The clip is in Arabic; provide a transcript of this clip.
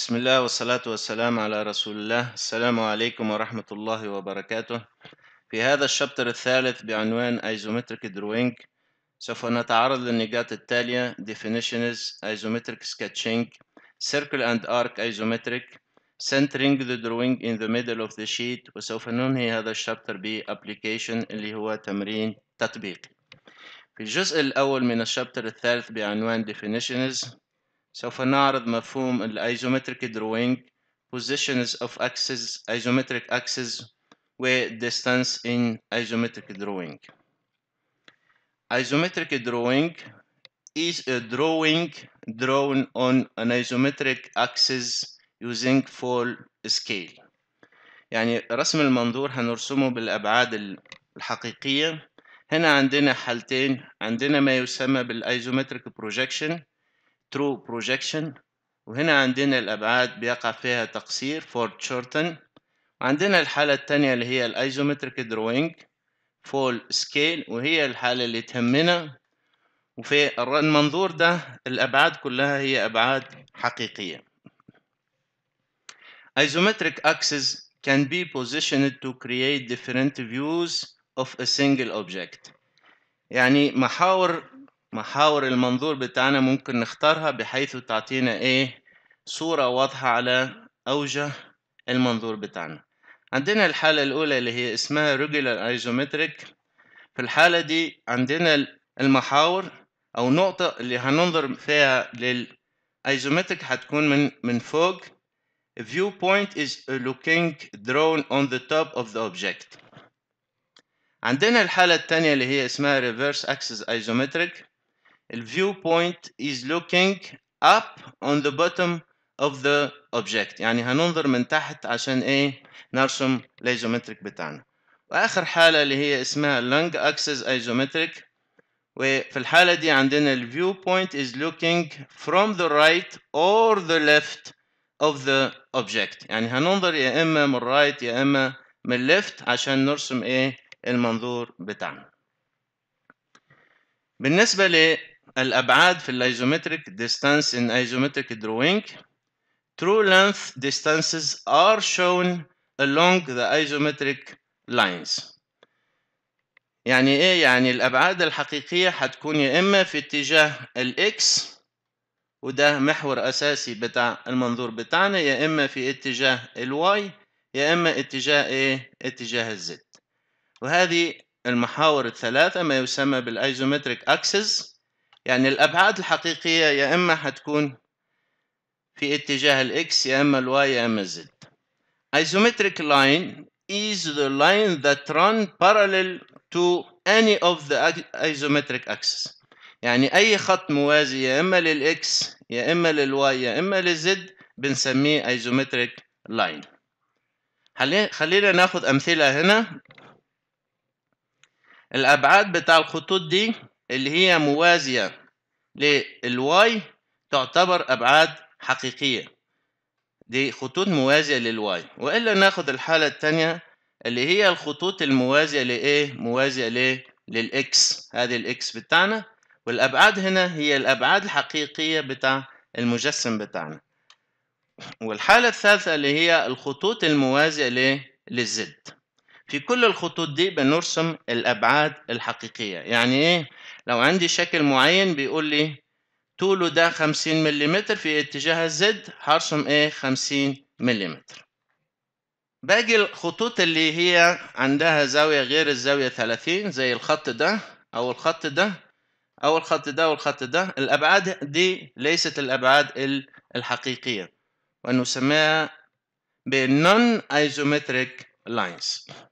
بسم الله والصلاة والسلام على رسول الله السلام عليكم ورحمة الله وبركاته في هذا الشابتر الثالث بعنوان Isometric Drawing سوف نتعرض للنقاط التالية Definitions Isometric Sketching Circle and Arc Isometric Centering the Drawing in the Middle of the Sheet وسوف ننهي هذا الشابتر ب Application اللي هو تمرين تطبيقي في الجزء الأول من الشابتر الثالث بعنوان Definitions سوف نعرض مفهوم الايزومتريك دروينج positions of axes isometric axes و distance in isometric drawing isometric drawing is a drawing drawn on an isometric axis using full scale يعني رسم المنظور هنرسمه بالأبعاد الحقيقية هنا عندنا حالتين عندنا ما يسمى بالايزومتريك بروجكشن true projection وهنا عندنا الأبعاد بيقع فيها تقصير for Shorten وعندنا الحالة التانية اللي هي الايزومتريك Drawing Fall Scale وهي الحالة اللي تهمنا وفي المنظور ده الأبعاد كلها هي أبعاد حقيقية Isometric axes can be positioned to create different views of a single object يعني محاور محاور المنظور بتاعنا ممكن نختارها بحيث تعطينا ايه صورة واضحة على أوجه المنظور بتاعنا عندنا الحالة الأولى اللي هي اسمها regular isometric في الحالة دي عندنا المحاور أو نقطة اللي هننظر فيها للايزومتريك هتكون من من فوق viewpoint is looking drawn on the top of the object عندنا الحالة الثانية اللي هي اسمها reverse axis isometric The viewpoint is looking up on the bottom of the object يعني هننظر من تحت عشان ايه نرسم الايزومتريك بتاعنا واخر حاله اللي هي اسمها long axis isometric وفي الحاله دي عندنا ال viewpoint is looking from the right or the left of the object يعني هننظر يا اما من right يا اما من left عشان نرسم ايه المنظور بتاعنا بالنسبه ل الأبعاد في الايزومتريك distance in isometric drawing true length distances are shown along the isometric lines يعني ايه يعني الابعاد الحقيقيه هتكون يا اما في اتجاه الاكس وده محور اساسي بتاع المنظور بتاعنا يا اما في اتجاه الواي يا اما اتجاه ايه اتجاه الزد وهذه المحاور الثلاثه ما يسمى بالايزومتريك اكسس يعني الأبعاد الحقيقية يا إما هتكون في اتجاه الإكس يا إما الواي يا إما الزد isometric line is the line that run parallel to any of the isometric axis يعني أي خط موازي يا إما للإكس يا إما للواي يا إما للزد بنسميه isometric line. خلينا ناخد أمثلة هنا الأبعاد بتاع الخطوط دي اللي هي موازية للواي تعتبر أبعاد حقيقية دي خطوط موازية للواي وإلا ناخد الحالة التانية اللي هي الخطوط الموازية لإيه؟ موازية ليه؟ للإكس هذه الإكس بتاعنا والأبعاد هنا هي الأبعاد الحقيقية بتاع المجسم بتاعنا والحالة الثالثة اللي هي الخطوط الموازية ليه؟ للزد في كل الخطوط دي بنرسم الأبعاد الحقيقية يعني إيه؟ لو عندي شكل معين بيقول لي طوله ده خمسين ملم في اتجاه الزد هرسم إيه خمسين ملم باقي الخطوط اللي هي عندها زاوية غير الزاوية ثلاثين زي الخط ده أو الخط ده أو الخط ده والخط ده الأبعاد دي ليست الأبعاد الحقيقية ونسميها بالنون Non Isometric Lines